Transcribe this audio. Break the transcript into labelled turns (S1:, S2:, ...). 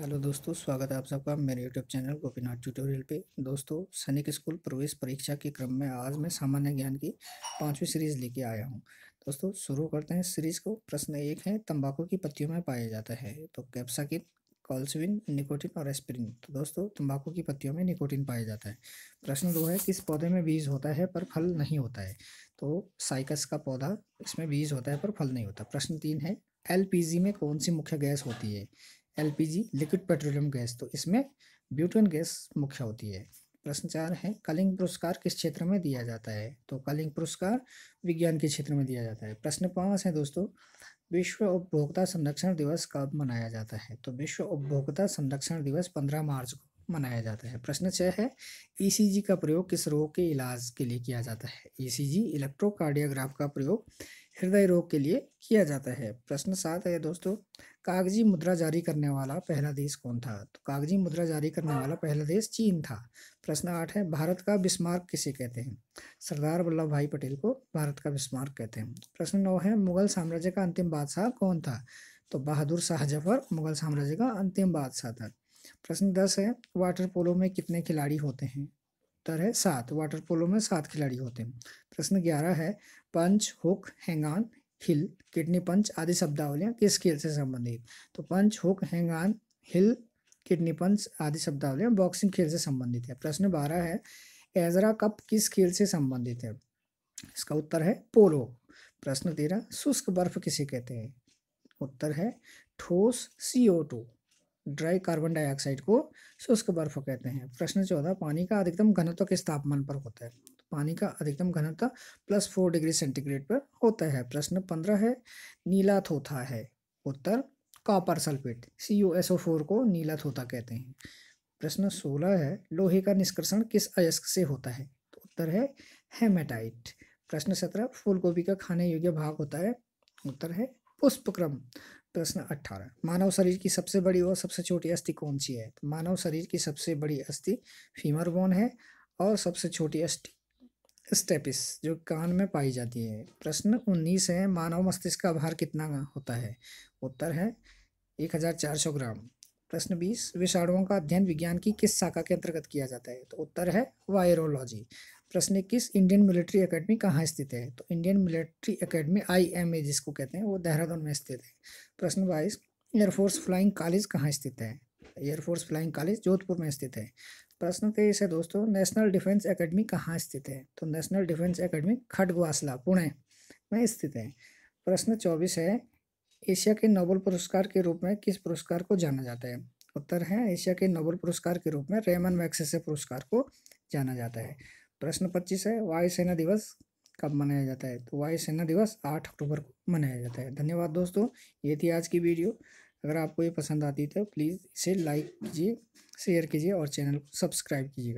S1: hello दोस्तों स्वागत है आप सबका मेरे यूट्यूब चैनल गोपीनाथ ट्यूटोरियल पे दोस्तों सैनिक स्कूल प्रवेश परीक्षा के क्रम में आज मैं सामान्य ज्ञान की पांचवी सीरीज लेके आया हूँ दोस्तों शुरू करते हैं सीरीज को प्रश्न एक है तंबाकू की पत्तियों में पाया जाता है तो कैप्साकिन कॉल्सविन निकोटिन और एस्प्रिन तो दोस्तों तंबाकू की पत्तियों में निकोटिन पाया जाता है प्रश्न दो है किस पौधे में बीज होता है पर फल नहीं होता है तो साइकस का पौधा इसमें बीज होता है पर फल नहीं होता प्रश्न तीन है एलपीजी में कौन सी मुख्य गैस होती है एलपीजी लिक्विड पेट्रोलियम गैस तो इसमें ब्यूटेन गैस मुख्य होती है प्रश्न चार है कलिंग पुरस्कार किस क्षेत्र में दिया जाता है तो कलिंग पुरस्कार विज्ञान के क्षेत्र में दिया जाता है प्रश्न पाँच है दोस्तों विश्व उपभोक्ता संरक्षण दिवस कब मनाया जाता है तो विश्व उपभोक्ता संरक्षण दिवस पंद्रह मार्च को मनाया जाता है प्रश्न छः है ईसीजी e का प्रयोग किस रोग के इलाज के लिए किया जाता है ईसीजी e इलेक्ट्रोकार्डियोग्राफ का प्रयोग हृदय रोग के लिए किया जाता है प्रश्न सात है दोस्तों कागजी मुद्रा जारी करने वाला पहला देश कौन था तो कागजी मुद्रा जारी करने वाला पहला देश चीन था प्रश्न आठ है भारत का बिस्मार्क किसे कहते हैं सरदार वल्लभ भाई पटेल को भारत का बिस्मार्क कहते हैं प्रश्न नौ है मुगल साम्राज्य का अंतिम बादशाह कौन था तो बहादुर शाह जफर मुगल साम्राज्य का अंतिम बादशाह था प्रश्न दस है वाटर पोलो में कितने खिलाड़ी होते हैं उत्तर है सात वाटर पोलो में सात खिलाड़ी होते हैं प्रश्न ग्यारह है पंच हुक हैंगान हिल किडनी पंच आदि शब्दावलियाँ किस खेल से संबंधित तो पंच हुक हैंगान हिल किडनी पंच आदि शब्दावलियाँ बॉक्सिंग खेल से संबंधित है प्रश्न बारह है एजरा कप किस खेल से संबंधित है इसका उत्तर है पोलो प्रश्न तेरह शुष्क बर्फ किसे कहते हैं उत्तर है ठोस C O two dry carbon dioxide को शुष्क बर्फ कहते हैं प्रश्न चौदह पानी का अधिकतम घनत्व किस तापमान पर होता है तो पानी का अधिकतम घनत्व प्लस फोर डिग्री सेंटीग्रेड पर होता है प्रश्न पंद्रह है नीला थोथा है उत्तर copper sulphate C U S O four को नीला थोथा कहते हैं प्रश्न सोलह है लोहे का निष्कर्षण किस अयस्क से होता है तो उत्तर है हेमेटाइट प्रश्न सत्रह फूलगोभी का खाने योग्य भाग होता है उत्तर है पुष्पक्रम प्रश्न अट्ठारह मानव शरीर की सबसे बड़ी और सबसे छोटी अस्थि कौन सी है तो मानव शरीर की सबसे बड़ी अस्थि फीमर बोन है और सबसे छोटी अस्थि स्टेपिस जो कान में पाई जाती है प्रश्न उन्नीस है मानव मस्तिष्क का भार कितना होता है उत्तर है एक हजार चार सौ ग्राम प्रश्न बीस विषाणुओं का अध्ययन विज्ञान की किस शाखा के अंतर्गत किया जाता है तो उत्तर है वायरोलॉजी प्रश्न इक्कीस इंडियन मिलिट्री एकेडमी कहाँ स्थित है तो इंडियन मिलिट्री एकेडमी आईएमए जिसको कहते हैं वो देहरादून में स्थित है प्रश्न बाईस एयरफोर्स फ्लाइंग कॉलेज कहाँ स्थित है एयरफोर्स फ्लाइंग कॉलेज जोधपुर में स्थित है प्रश्न तेईस है दोस्तों नेशनल डिफेंस एकेडमी कहाँ स्थित है तो National Defence Academy Khadakwasla Pune में स्थित है प्रश्न चौबीस है एशिया के नोबल पुरस्कार के रूप में किस पुरस्कार को जाना जाता है उत्तर है एशिया के नोबल पुरस्कार के रूप में रेमन मैक्सेसे पुरस्कार को जाना जाता है प्रश्न पच्चीस है वायुसेना दिवस कब मनाया जाता है तो वायुसेना दिवस आठ अक्टूबर को मनाया जाता है धन्यवाद दोस्तों ये थी आज की वीडियो अगर आपको ये पसंद आती है तो प्लीज़ इसे लाइक कीजिए शेयर कीजिए और चैनल को सब्सक्राइब कीजिएगा